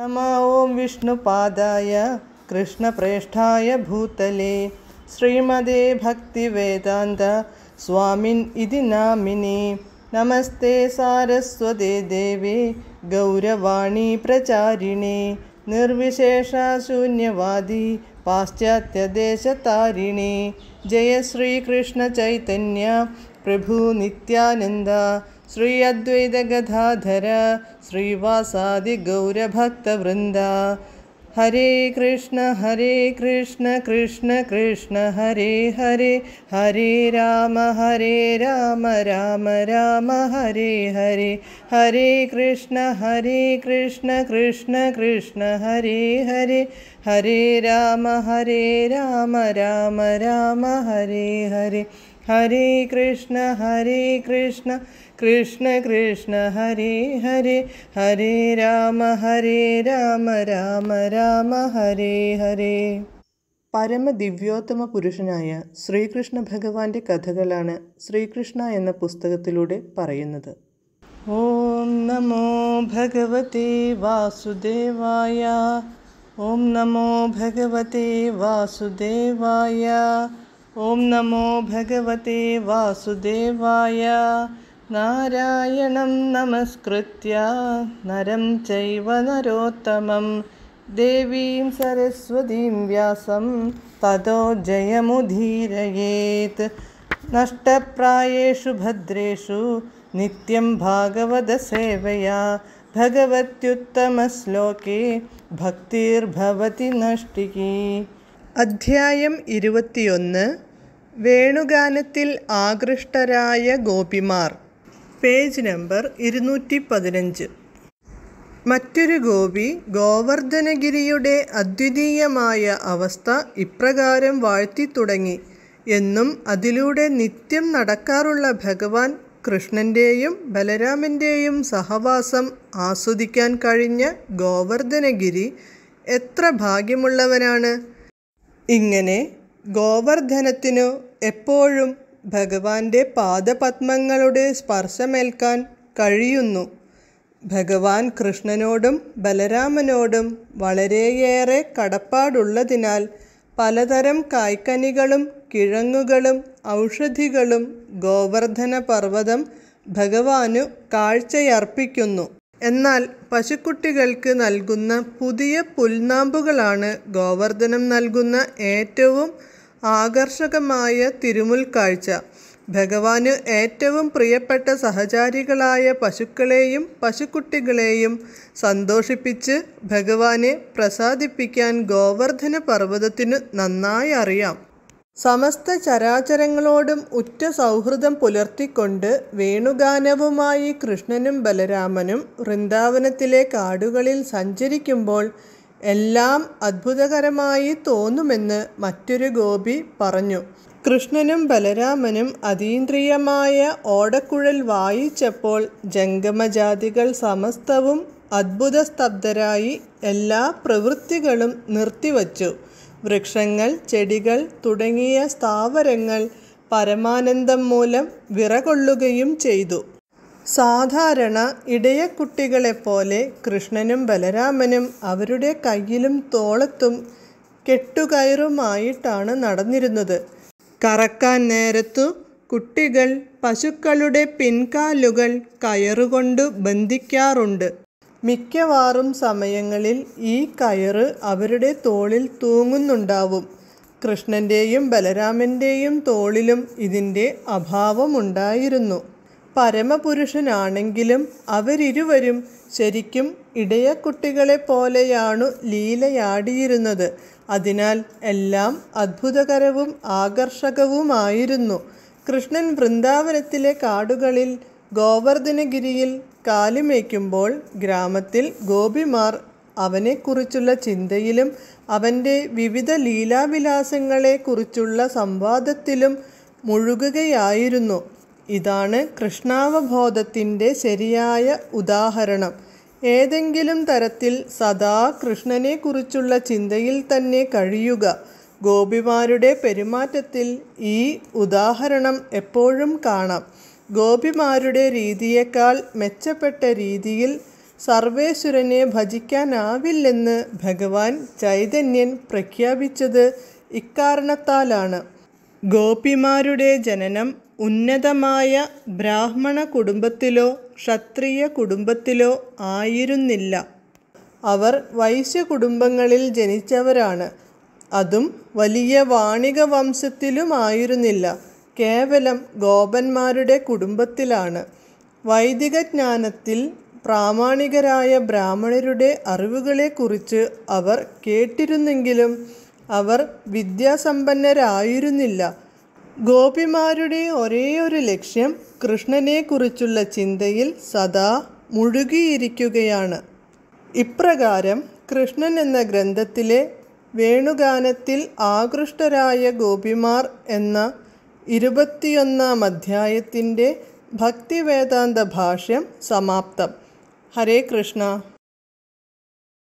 ॐ विष्णुपादाय कृष्णप्रेष्ठाय भूतले श्रीमदे भक्तिवेदान्त इति नामिनि नमस्ते सारस्वते देवे प्रचारिणे निर्विशेषाशून्यवादी पाश्चात्यदेशतारिणी जय प्रभु नित्यानन्द श्री अद्वैतगधाधर श्रीवासादिगौरभक्तवृन्दा हरे कृष्ण हरे कृष्ण कृष्ण कृष्ण हरे हरे हरे राम हरे राम राम राम हरे हरे हरे कृष्ण हरे कृष्ण कृष्ण कृष्ण हरे हरे हरे राम हरे राम राम राम हरे हरे हरे कृष्ण हरे कृष्ण കൃഷ്ണ കൃഷ്ണ ഹരി ഹരേ ഹരി രാമ ഹരി രാമ രാമ രാമ ഹരി ഹരേ പരമദിവ്യോത്തമ പുരുഷനായ ശ്രീകൃഷ്ണ ഭഗവാന്റെ കഥകളാണ് ശ്രീകൃഷ്ണ എന്ന പുസ്തകത്തിലൂടെ പറയുന്നത് ഓം നമോ ഭഗവതേ വാസുദേവായ ഓം നമോ ഭഗവതേ വാസുദേവായ ഓം നമോ ഭഗവതേ വാസുദേവായ നാരായണം നമസ്കൃത്യ നരം ചൈവ നരോത്തമം ദേവീം സരസ്വതീം വ്യാസം തതോ ജയമുധീരയേത് നഷ്ടപ്രായേഷു ഭദ്രേഷു നിത്യം ഭാഗവത സേവയാ ഭഗവത്യുത്തമ ശ്ലോകേ ഭക്തിർഭവതി നഷ്ടികി അധ്യായം ഇരുപത്തിയൊന്ന് വേണുഗാനത്തിൽ ആകൃഷ്ടരായ ഗോപിമാർ പേജ് നമ്പർ ഇരുന്നൂറ്റി പതിനഞ്ച് മറ്റൊരു ഗോപി ഗോവർദ്ധനഗിരിയുടെ അദ്വിതീയമായ അവസ്ഥ ഇപ്രകാരം വാഴ്ത്തി തുടങ്ങി എന്നും അതിലൂടെ നിത്യം നടക്കാറുള്ള ഭഗവാൻ കൃഷ്ണൻ്റെയും ബലരാമൻ്റെയും സഹവാസം ആസ്വദിക്കാൻ കഴിഞ്ഞ ഗോവർദ്ധനഗിരി എത്ര ഭാഗ്യമുള്ളവനാണ് ഇങ്ങനെ ഗോവർദ്ധനത്തിനു എപ്പോഴും ഭഗവാന്റെ പാദപത്മങ്ങളുടെ സ്പർശമേൽക്കാൻ കഴിയുന്നു ഭഗവാൻ കൃഷ്ണനോടും ബലരാമനോടും വളരെയേറെ കടപ്പാടുള്ളതിനാൽ പലതരം കായ്ക്കനികളും കിഴങ്ങുകളും ഔഷധികളും ഗോവർദ്ധന പർവ്വതം ഭഗവാനു കാഴ്ചയർപ്പിക്കുന്നു എന്നാൽ പശുക്കുട്ടികൾക്ക് നൽകുന്ന പുതിയ പുൽനാമ്പുകളാണ് ഗോവർദ്ധനം നൽകുന്ന ഏറ്റവും ആകർഷകമായ തിരുമുൽക്കാഴ്ച ഭഗവാന് ഏറ്റവും പ്രിയപ്പെട്ട സഹചാരികളായ പശുക്കളെയും പശുക്കുട്ടികളെയും സന്തോഷിപ്പിച്ച് ഭഗവാനെ പ്രസാദിപ്പിക്കാൻ ഗോവർദ്ധന പർവ്വതത്തിനു നന്നായി അറിയാം സമസ്ത ചരാചരങ്ങളോടും ഉറ്റ സൗഹൃദം പുലർത്തിക്കൊണ്ട് വേണുഗാനവുമായി കൃഷ്ണനും ബലരാമനും വൃന്ദാവനത്തിലെ കാടുകളിൽ സഞ്ചരിക്കുമ്പോൾ എല്ലാം അത്ഭുതകരമായി തോന്നുമെന്ന് മറ്റൊരു ഗോപി പറഞ്ഞു കൃഷ്ണനും ബലരാമനും അതീന്ദ്രിയമായ ഓടക്കുഴൽ വായിച്ചപ്പോൾ ജംഗമജാതികൾ സമസ്തവും അത്ഭുതസ്തബ്ധരായി എല്ലാ പ്രവൃത്തികളും നിർത്തിവച്ചു വൃക്ഷങ്ങൾ ചെടികൾ തുടങ്ങിയ സ്ഥാവരങ്ങൾ പരമാനന്ദം മൂലം വിറകൊള്ളുകയും ചെയ്തു സാധാരണ ഇടയക്കുട്ടികളെപ്പോലെ കൃഷ്ണനും ബലരാമനും അവരുടെ കയ്യിലും തോളത്തും കെട്ടുകയറുമായിട്ടാണ് നടന്നിരുന്നത് കറക്കാൻ നേരത്തു കുട്ടികൾ പശുക്കളുടെ പിൻകാലുകൾ കയറുകൊണ്ട് ബന്ധിക്കാറുണ്ട് മിക്കവാറും സമയങ്ങളിൽ ഈ കയറ് അവരുടെ തോളിൽ തൂങ്ങുന്നുണ്ടാവും കൃഷ്ണൻ്റെയും ബലരാമൻ്റെയും തോളിലും ഇതിൻ്റെ അഭാവമുണ്ടായിരുന്നു പരമപുരുഷനാണെങ്കിലും അവരിരുവരും ശരിക്കും കുട്ടികളെ പോലെയാണു ലീലയാടിയിരുന്നത് അതിനാൽ എല്ലാം അത്ഭുതകരവും ആകർഷകവുമായിരുന്നു കൃഷ്ണൻ വൃന്ദാവനത്തിലെ കാടുകളിൽ ഗോവർദ്ധനഗിരിയിൽ കാലുമേയ്ക്കുമ്പോൾ ഗ്രാമത്തിൽ ഗോപിമാർ അവനെക്കുറിച്ചുള്ള ചിന്തയിലും അവൻ്റെ വിവിധ ലീലാവിലാസങ്ങളെക്കുറിച്ചുള്ള സംവാദത്തിലും മുഴുകുകയായിരുന്നു ഇതാണ് കൃഷ്ണാവബോധത്തിൻ്റെ ശരിയായ ഉദാഹരണം ഏതെങ്കിലും തരത്തിൽ സദാ കൃഷ്ണനെക്കുറിച്ചുള്ള ചിന്തയിൽ തന്നെ കഴിയുക ഗോപിമാരുടെ പെരുമാറ്റത്തിൽ ഈ ഉദാഹരണം എപ്പോഴും കാണാം ഗോപിമാരുടെ രീതിയേക്കാൾ മെച്ചപ്പെട്ട രീതിയിൽ സർവേശ്വരനെ ഭജിക്കാനാവില്ലെന്ന് ഭഗവാൻ ചൈതന്യൻ പ്രഖ്യാപിച്ചത് ഇക്കാരണത്താലാണ് ഗോപിമാരുടെ ജനനം ഉന്നതമായ ബ്രാഹ്മണ കുടുംബത്തിലോ ക്ഷത്രിയ കുടുംബത്തിലോ ആയിരുന്നില്ല അവർ വൈശ്യ കുടുംബങ്ങളിൽ ജനിച്ചവരാണ് അതും വലിയ വാണിക വംശത്തിലുമായിരുന്നില്ല കേവലം ഗോപന്മാരുടെ കുടുംബത്തിലാണ് വൈദികജ്ഞാനത്തിൽ പ്രാമാണികരായ ബ്രാഹ്മണരുടെ അറിവുകളെക്കുറിച്ച് അവർ കേട്ടിരുന്നെങ്കിലും അവർ വിദ്യാസമ്പന്നരായിരുന്നില്ല ഗോപിമാരുടെ ഒരേയൊരു ലക്ഷ്യം കൃഷ്ണനെക്കുറിച്ചുള്ള ചിന്തയിൽ സദാ മുഴുകിയിരിക്കുകയാണ് ഇപ്രകാരം കൃഷ്ണൻ എന്ന ഗ്രന്ഥത്തിലെ വേണുഗാനത്തിൽ ആകൃഷ്ടരായ ഗോപിമാർ എന്ന ഇരുപത്തിയൊന്നാം അധ്യായത്തിൻ്റെ ഭക്തിവേദാന്ത ഭാഷ്യം സമാപ്തം ഹരേ കൃഷ്ണ